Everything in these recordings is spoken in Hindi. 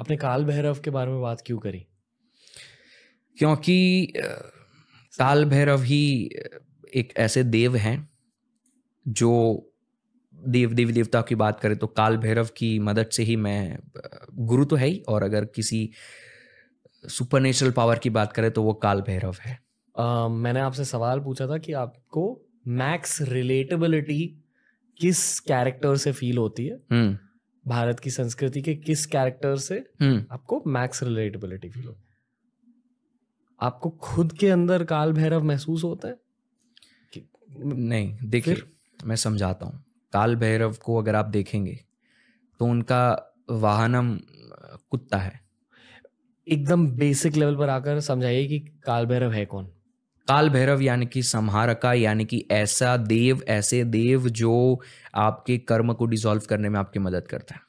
आपने काल भैरव के बारे में बात क्यों करी क्योंकि काल भैरव ही एक ऐसे देव हैं जो देव देवी देवता की बात करें तो काल भैरव की मदद से ही मैं गुरु तो है ही और अगर किसी सुपरनेचुरल पावर की बात करें तो वो काल भैरव है uh, मैंने आपसे सवाल पूछा था कि आपको मैक्स रिलेटेबिलिटी किस कैरेक्टर से फील होती है हुँ. हम्म। भारत की संस्कृति के किस कैरेक्टर से हम्म। आपको मैक्स रिलेटेबिलिटी फील हो आपको खुद के अंदर काल भैरव महसूस होता है कि... नहीं देखिए मैं समझाता हूँ काल भैरव को अगर आप देखेंगे तो उनका वाहनम कुत्ता है एकदम बेसिक लेवल पर आकर समझाइए कि काल भैरव है कौन काल भैरव यानी कि संहारका यानी कि ऐसा देव ऐसे देव जो आपके कर्म को डिसॉल्व करने में आपकी मदद करता है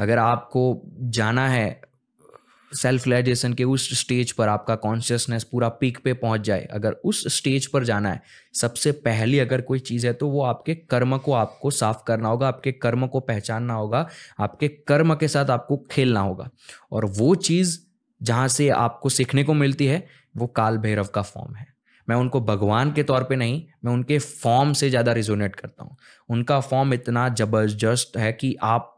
अगर आपको जाना है सेल्फ रिलाइजेशन के उस स्टेज पर आपका कॉन्शियसनेस पूरा पीक पे पहुंच जाए अगर उस स्टेज पर जाना है सबसे पहली अगर कोई चीज़ है तो वो आपके कर्म को आपको साफ करना होगा आपके कर्म को पहचानना होगा आपके कर्म के साथ आपको खेलना होगा और वो चीज़ जहाँ से आपको सीखने को मिलती है वो काल भैरव का फॉर्म है मैं उनको भगवान के तौर पे नहीं मैं उनके फॉर्म से ज़्यादा रिजोनेट करता हूँ उनका फॉर्म इतना ज़बरदस्त है कि आप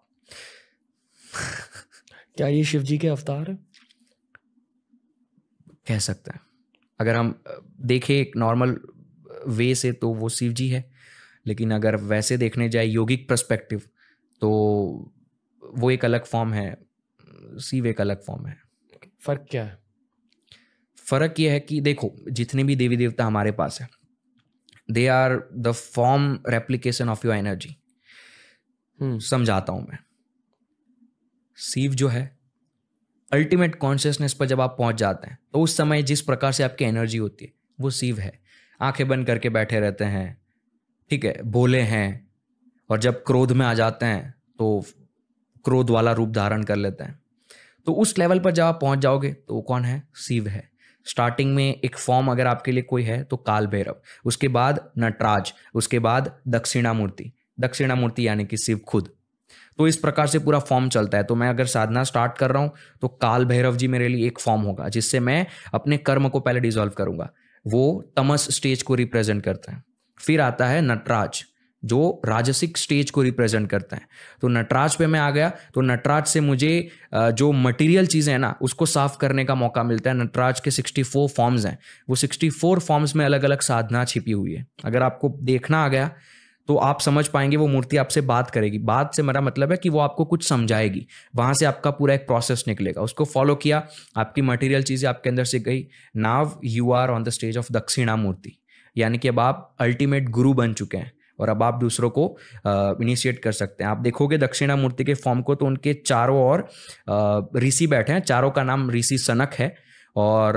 क्या ये शिव जी के अवतार है कह सकते हैं अगर हम देखें एक नॉर्मल वे से तो वो शिव जी है लेकिन अगर वैसे देखने जाए योगिक प्रस्पेक्टिव तो वो एक अलग फॉर्म है शिव एक अलग फॉर्म है फर्क क्या है फर्क यह है कि देखो जितने भी देवी देवता हमारे पास है they are the form replication of your energy समझाता हूं मैं शिव जो है अल्टीमेट कॉन्शियसनेस पर जब आप पहुंच जाते हैं तो उस समय जिस प्रकार से आपकी एनर्जी होती है वो शिव है आंखें बंद करके बैठे रहते हैं ठीक है भोले हैं और जब क्रोध में आ जाते हैं तो क्रोध वाला रूप धारण कर लेते हैं तो उस लेवल पर जब आप पहुंच जाओगे तो वो कौन है शिव है स्टार्टिंग में एक फॉर्म अगर आपके लिए कोई है तो काल भैरव उसके बाद नटराज उसके बाद दक्षिणामूर्ति दक्षिणामूर्ति यानी कि शिव खुद तो इस प्रकार से पूरा फॉर्म चलता है तो मैं अगर साधना स्टार्ट कर रहा हूँ तो काल भैरव जी मेरे लिए एक फॉर्म होगा जिससे मैं अपने कर्म को पहले डिजोल्व करूंगा वो तमस स्टेज को रिप्रेजेंट करता है फिर आता है नटराज जो राजसिक स्टेज को रिप्रेजेंट करता है तो नटराज पे मैं आ गया तो नटराज से मुझे जो मटेरियल चीज़ें हैं ना उसको साफ करने का मौका मिलता है नटराज के 64 फॉर्म्स हैं वो 64 फॉर्म्स में अलग अलग साधना छिपी हुई है अगर आपको देखना आ गया तो आप समझ पाएंगे वो मूर्ति आपसे बात करेगी बात से मेरा मतलब है कि वो आपको कुछ समझाएगी वहाँ से आपका पूरा एक प्रोसेस निकलेगा उसको फॉलो किया आपकी मटेरियल चीज़ें आपके अंदर से गई now you are on the stage of Dakshina Murthy यानी कि अब आप अल्टीमेट गुरु बन चुके हैं और अब आप दूसरों को इनिशिएट कर सकते हैं आप देखोगे दक्षिणा मूर्ति के फॉर्म को तो उनके चारों और ऋषि बैठे हैं चारों का नाम ऋषि सनक है और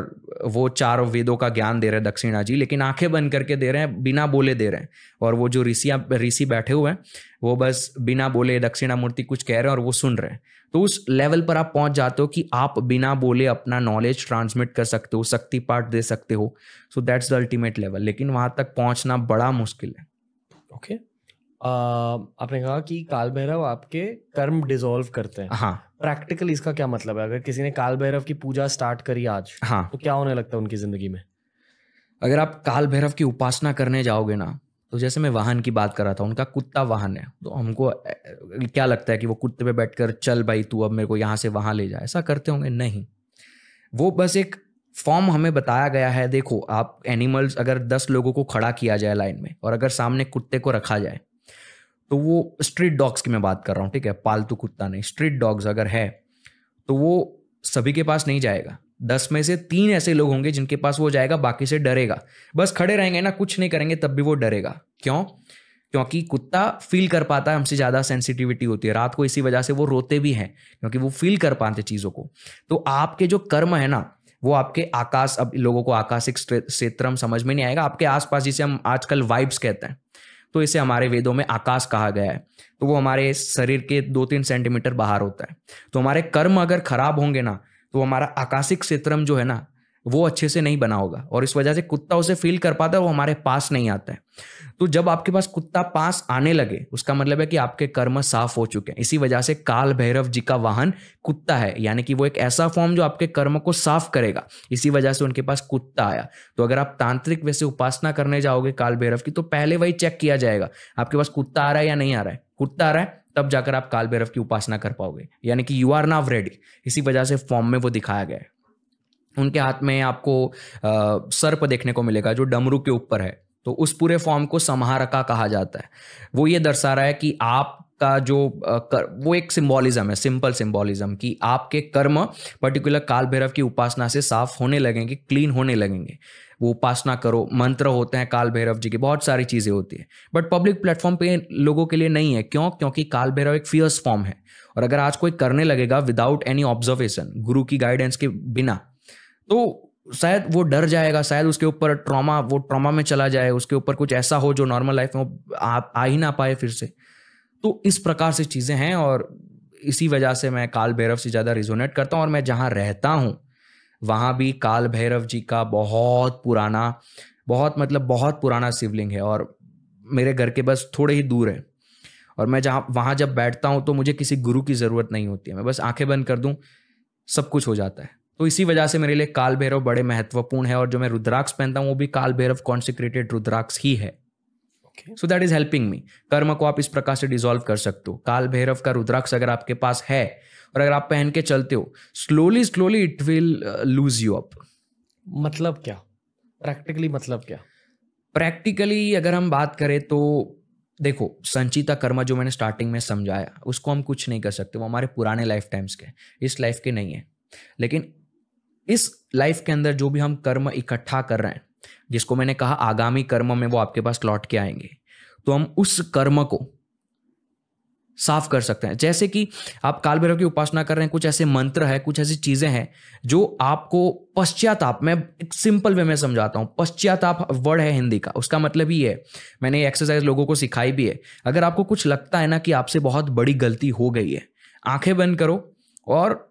वो चारों वेदों का ज्ञान दे रहे हैं दक्षिणा जी लेकिन आंखें बंद करके दे रहे हैं बिना बोले दे रहे हैं और वो जो ऋषिया ऋषि बैठे हुए हैं वो बस बिना बोले दक्षिणा मूर्ति कुछ कह रहे हैं और वो सुन रहे हैं तो उस लेवल पर आप पहुंच जाते हो कि आप बिना बोले अपना नॉलेज ट्रांसमिट कर सकते हो शक्ति पाठ दे सकते हो so that's the ultimate level लेकिन वहां तक पहुंचना बड़ा मुश्किल है ओके okay. आपने कहा कि काल भैरव आपके कर्म डिजोल्व करते हैं हाँ प्रैक्टिकली इसका क्या मतलब है अगर किसी ने काल भैरव की पूजा स्टार्ट करी आज हाँ तो क्या होने लगता है उनकी जिंदगी में अगर आप काल भैरव की उपासना करने जाओगे ना तो जैसे मैं वाहन की बात कर रहा था उनका कुत्ता वाहन है तो हमको क्या लगता है कि वो कुत्ते पे बैठकर चल भाई तू अब मेरे को यहाँ से वहाँ ले जा ऐसा करते होंगे नहीं वो बस एक फॉर्म हमें बताया गया है देखो आप एनिमल्स अगर दस लोगों को खड़ा किया जाए लाइन में और अगर सामने कुत्ते को रखा जाए तो वो स्ट्रीट डॉग्स की मैं बात कर रहा हूँ ठीक है पालतू कुत्ता नहीं स्ट्रीट डॉग्स अगर है तो वो सभी के पास नहीं जाएगा दस में से तीन ऐसे लोग होंगे जिनके पास वो जाएगा बाकी से डरेगा बस खड़े रहेंगे ना कुछ नहीं करेंगे तब भी वो डरेगा क्यों क्योंकि कुत्ता फील कर पाता है हमसे ज़्यादा सेंसिटिविटी होती है रात को इसी वजह से वो रोते भी हैं क्योंकि वो फील कर पाते चीज़ों को तो आपके जो कर्म है ना वो आपके आकाश अब लोगों को आकाशिक क्षेत्रम समझ में नहीं आएगा आपके आसपास जिसे हम आजकल वाइब्स कहते हैं तो इसे हमारे वेदों में आकाश कहा गया है तो वो हमारे शरीर के दो तीन सेंटीमीटर बाहर होता है तो हमारे कर्म अगर खराब होंगे ना तो हमारा आकाशिक क्षेत्रम जो है ना वो अच्छे से नहीं बना होगा और इस वजह से कुत्ता उसे फील कर पाता है वो हमारे पास नहीं आता है तो जब आपके पास कुत्ता पास आने लगे उसका मतलब है कि आपके कर्म साफ हो चुके हैं इसी वजह से काल भैरव जी का वाहन कुत्ता है यानी कि वो एक ऐसा फॉर्म जो आपके कर्म को साफ करेगा इसी वजह से उनके पास कुत्ता आया तो अगर आप तांत्रिक वैसे उपासना करने जाओगे काल भैरव की तो पहले वही चेक किया जाएगा आपके पास कुत्ता आ रहा है या नहीं आ रहा है कुत्ता आ रहा है तब जाकर आप काल भैरव की उपासना कर पाओगे यानी कि यू आर नाव रेडी इसी वजह से फॉर्म में वो दिखाया गया है उनके हाथ में आपको सर्प देखने को मिलेगा जो डमरू के ऊपर है तो उस पूरे फॉर्म को समहारका कहा जाता है वो ये दर्शा रहा है कि आप का जो कर, वो एक सिंबॉलिज्म है सिंपल सिंबॉलिज्म कि आपके कर्म पर्टिकुलर काल भैरव की उपासना से साफ होने लगेंगे क्लीन होने लगेंगे वो उपासना करो मंत्र होते हैं काल भैरव जी की बहुत सारी चीज़ें होती है बट पब्लिक प्लेटफॉर्म पे लोगों के लिए नहीं है क्यों क्योंकि काल भैरव एक फियर्स फॉर्म है और अगर आज कोई करने लगेगा विदाउट एनी ऑब्जर्वेशन गुरु की गाइडेंस के बिना तो शायद वो डर जाएगा शायद उसके ऊपर ट्रॉमा वो ट्रॉमा में चला जाए उसके ऊपर कुछ ऐसा हो जो नॉर्मल लाइफ में आ, आ ही ना पाए फिर से तो इस प्रकार से चीज़ें हैं और इसी वजह से मैं काल भैरव से ज़्यादा रिजोनेट करता हूँ और मैं जहाँ रहता हूँ वहाँ भी काल भैरव जी का बहुत पुराना बहुत मतलब बहुत पुराना शिवलिंग है और मेरे घर के बस थोड़े ही दूर है और मैं जहाँ वहाँ जब बैठता हूँ तो मुझे किसी गुरु की ज़रूरत नहीं होती है मैं बस आंखें बंद कर दूँ सब कुछ हो जाता है तो इसी वजह से मेरे लिए काल भैरव बड़े महत्वपूर्ण है और जो मैं रुद्राक्ष पहनता हूँ वो भी काल भैरव कॉन्सिक्रेटेड रुद्राक्ष ही है so that is helping me कर्म को आप इस प्रकार से डिजोल्व कर सकते हो काल भैरव का रुद्राक्ष अगर आपके पास है और अगर आप पहन के चलते हो slowly slowly it will loose you up मतलब क्या प्रैक्टिकली मतलब क्या प्रैक्टिकली अगर हम बात करें तो देखो संचिता कर्म जो मैंने स्टार्टिंग में समझाया उसको हम कुछ नहीं कर सकते वो हमारे पुराने लाइफ टाइम्स के इस लाइफ के नहीं है लेकिन इस लाइफ के अंदर जो भी हम कर्म इकट्ठा कर रहे हैं जिसको मैंने कहा आगामी कर्म में वो आपके पास लौट के आएंगे तो हम उस कर्म को साफ कर सकते हैं जैसे कि आप काल भैरव की उपासना कर रहे हैं कुछ ऐसे मंत्र है कुछ ऐसी चीजें हैं जो आपको पश्चाताप मैं एक सिंपल वे में समझाता हूँ पश्चाताप वर्ड है हिंदी का उसका मतलब ये है मैंने ये एक्सरसाइज लोगों को सिखाई भी है अगर आपको कुछ लगता है ना कि आपसे बहुत बड़ी गलती हो गई है आंखें बंद करो और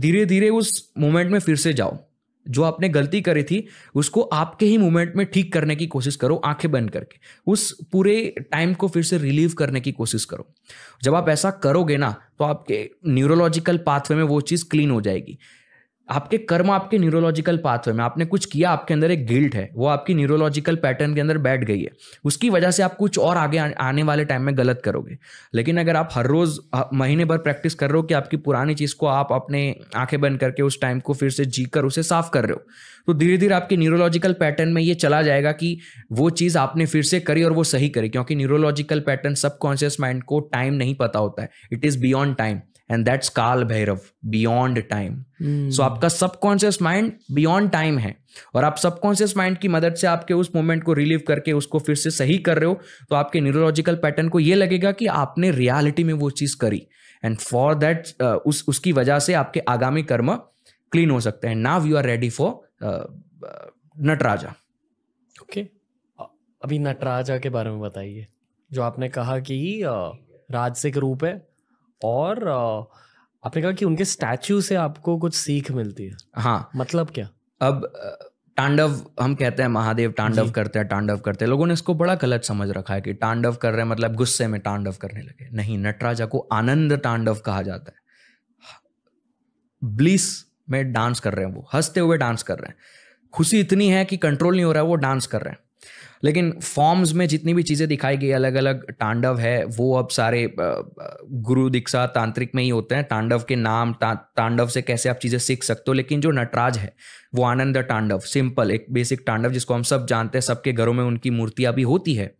धीरे धीरे उस मोमेंट में फिर से जाओ जो आपने गलती करी थी उसको आपके ही मोमेंट में ठीक करने की कोशिश करो आंखें बंद करके उस पूरे टाइम को फिर से रिलीव करने की कोशिश करो जब आप ऐसा करोगे ना तो आपके न्यूरोलॉजिकल पाथवे में वो चीज़ क्लीन हो जाएगी आपके कर्म आपके न्यूरोलॉजिकल पाथवे में आपने कुछ किया आपके अंदर एक गिल्ट है वो आपकी न्यूरोलॉजिकल पैटर्न के अंदर बैठ गई है उसकी वजह से आप कुछ और आगे आने वाले टाइम में गलत करोगे लेकिन अगर आप हर रोज महीने भर प्रैक्टिस कर रहे हो कि आपकी पुरानी चीज़ को आप अपने आंखें बंद करके उस टाइम को फिर से जी कर उसे साफ कर रहे हो तो धीरे धीरे आपके न्यूरोलॉजिकल पैटर्न में ये चला जाएगा कि वो चीज़ आपने फिर से करी और वो सही करी क्योंकि न्यूरोलॉजिकल पैटर्न सबकॉन्शियस माइंड को टाइम नहीं पता होता है it is beyond time and that's Kaal Bhairav beyond time so आपका सबकॉन्शियस माइंड बियॉन्ड टाइम है और आप सबकॉन्शियस माइंड की मदद से आपके उस मोमेंट को रिलीव करके उसको फिर से सही कर रहे हो तो आपके न्यूरोलॉजिकल पैटर्न को ये लगेगा कि आपने रियालिटी में वो चीज़ करी एंड फॉर दैट उस उसकी वजह से आपके आगामी कर्म क्लीन हो सकते हैं now you are ready for Nataraja okay अभी नटराजा के बारे में बताइए जो आपने कहा कि uh, राजसिक रूप है और आपने कहा कि उनके स्टैचू से आपको कुछ सीख मिलती है हाँ मतलब क्या अब तांडव हम कहते हैं महादेव तांडव करते हैं तांडव करते हैं लोगों ने इसको बड़ा गलत समझ रखा है कि तांडव कर रहे हैं मतलब गुस्से में तांडव करने लगे नहीं नटराजा को आनंद तांडव कहा जाता है ब्लिस में डांस कर रहे हैं वो हंसते हुए डांस कर रहे हैं खुशी इतनी है कि कंट्रोल नहीं हो रहा है वो डांस कर रहे हैं लेकिन फॉर्म्स में जितनी भी चीज़ें दिखाई गई अलग अलग तांडव है वो अब सारे गुरु दीक्षा तांत्रिक में ही होते हैं तांडव के नाम ता, तांडव से कैसे आप चीज़ें सीख सकते हो लेकिन जो नटराज है वो आनंद तांडव सिंपल एक बेसिक तांडव जिसको हम सब जानते हैं सबके घरों में उनकी मूर्तियाँ भी होती है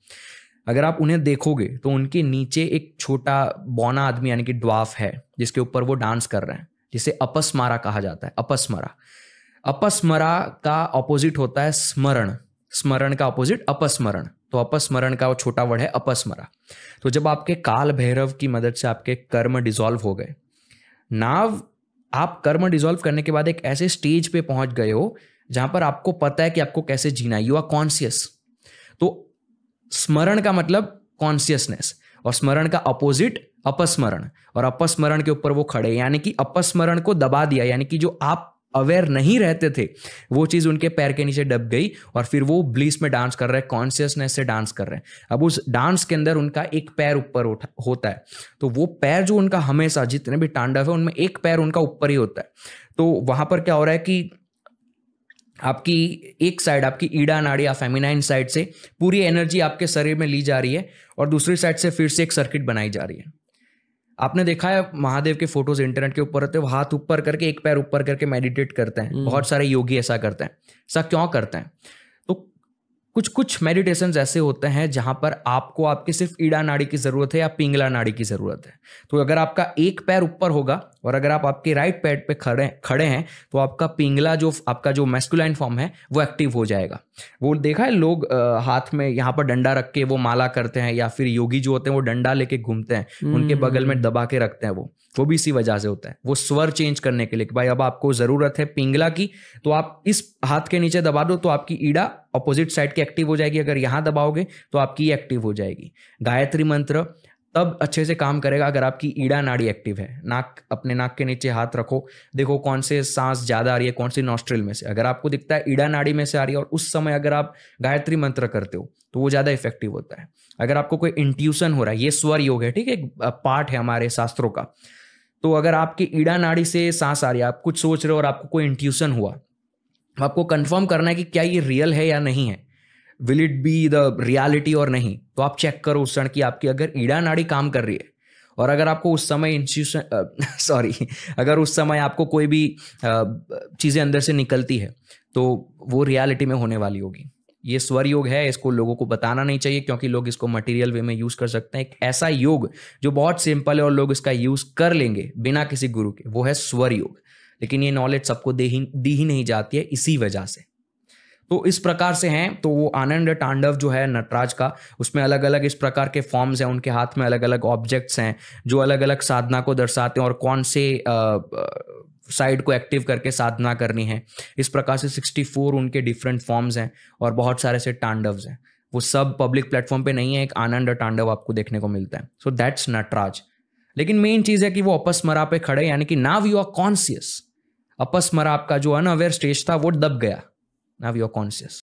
अगर आप उन्हें देखोगे तो उनके नीचे एक छोटा बौना आदमी यानी कि ड्वाफ है जिसके ऊपर वो डांस कर रहे हैं जिसे अपस्मारा कहा जाता है अपस्मरा अपस्मरा का ऑपोजिट होता है स्मरण स्मरण का अपोजिट अपस्मरण तो अपस्मरण का वो छोटा वर्ड है अपस्मरा तो जब आपके काल भैरव की मदद से आपके कर्म डिजोल्व हो गए नाव आप कर्म डिजोल्व करने के बाद एक ऐसे स्टेज पे पहुंच गए हो जहां पर आपको पता है कि आपको कैसे जीना है यू आर कॉन्सियस तो स्मरण का मतलब कॉन्सियसनेस और स्मरण का अपोजिट अपस्मरण और अपस्मरण के ऊपर वो खड़े यानी कि अपस्मरण को दबा दिया यानी कि जो आप अवेयर नहीं रहते थे वो चीज़ उनके पैर के नीचे डब गई और फिर वो ब्लीस में डांस कर रहे हैं कॉन्शियसनेस से डांस कर रहे हैं अब उस डांस के अंदर उनका एक पैर ऊपर होता है तो वो पैर जो उनका हमेशा जितने भी तांडव है उनमें एक पैर उनका ऊपर ही होता है तो वहां पर क्या हो रहा है कि आपकी एक साइड आपकी ईड़ा नाड़ी या फेमिनाइन साइड से पूरी एनर्जी आपके शरीर में ली जा रही है और दूसरी साइड से फिर से एक सर्किट बनाई जा रही है आपने देखा है महादेव के फोटोज इंटरनेट के ऊपर होते हैं हाथ ऊपर करके एक पैर ऊपर करके मेडिटेट करते हैं हम्म। बहुत सारे योगी ऐसा करते हैं ऐसा क्यों करते हैं कुछ कुछ मेडिटेशन ऐसे होते हैं जहां पर आपको आपके सिर्फ ईड़ा नाड़ी की जरूरत है या पिंगला नाड़ी की जरूरत है तो अगर आपका एक पैर ऊपर होगा और अगर आप आपके राइट पैर पे खड़े खड़े हैं तो आपका पिंगला जो आपका जो मेस्कुलाइन फॉर्म है वो एक्टिव हो जाएगा वो देखा है लोग आ, हाथ में यहाँ पर डंडा रख के वो माला करते हैं या फिर योगी जो होते हैं वो डंडा लेके घूमते हैं हम्म। उनके बगल में दबा के रखते हैं वो वो भी इसी वजह से होता है वो स्वर चेंज करने के लिए कि भाई अब आपको जरूरत है पिंगला की तो आप इस हाथ के नीचे दबा दो तो आपकी ईड़ा अपोजिट साइड की एक्टिव हो जाएगी अगर यहाँ दबाओगे तो आपकी एक्टिव हो जाएगी गायत्री मंत्र तब अच्छे से काम करेगा अगर आपकी ईड़ा नाड़ी एक्टिव है नाक अपने नाक के नीचे हाथ रखो देखो कौन से सांस ज़्यादा आ रही है कौन सी नॉस्ट्रिल में से अगर आपको दिखता है ईड़ा नाड़ी में से आ रही है और उस समय अगर आप गायत्री मंत्र करते हो तो वो ज़्यादा इफेक्टिव होता है अगर आपको कोई इंट्यूशन हो रहा है ये स्वर योग है ठीक है एक पार्ट है हमारे शास्त्रों का तो अगर आपकी ईड़ा नाड़ी से सांस आ रही है आप कुछ सोच रहे हो और आपको कोई इंट्यूशन हुआ आपको कंफर्म करना है कि क्या ये रियल है या नहीं है will it be the reality और नहीं तो आप चेक करो उस क्षण की आपकी अगर ईड़ा नाड़ी काम कर रही है और अगर आपको उस समय इंस्टीट्यूशन सॉरी अगर उस समय आपको कोई भी चीज़ें अंदर से निकलती है तो वो रियलिटी में होने वाली होगी ये स्वर योग है इसको लोगों को बताना नहीं चाहिए क्योंकि लोग इसको मटेरियल वे में यूज़ कर सकते हैं एक ऐसा योग जो बहुत सिंपल है और लोग इसका यूज़ कर लेंगे बिना किसी गुरु के वो है स्वर योग लेकिन ये नॉलेज सबको दे ही दी ही नहीं जाती है इसी वजह से तो इस प्रकार से हैं तो वो आनंद तांडव जो है नटराज का उसमें अलग अलग इस प्रकार के फॉर्म्स हैं उनके हाथ में अलग अलग ऑब्जेक्ट्स हैं जो अलग अलग साधना को दर्शाते हैं और कौन से साइड को एक्टिव करके साधना करनी है इस प्रकार से 64 उनके डिफरेंट फॉर्म्स हैं और बहुत सारे से तांडव्स हैं वो सब पब्लिक प्लेटफॉर्म पे नहीं है एक आनंद तांडव आपको देखने को मिलता है सो दैट्स नटराज लेकिन मेन चीज़ है कि वो अपस्मरा पे खड़े यानी कि नाव यू आर कॉन्सियस अपस्मरा आपका जो अनअवेयर स्टेज था वो दब गया नाव योर कॉन्शियस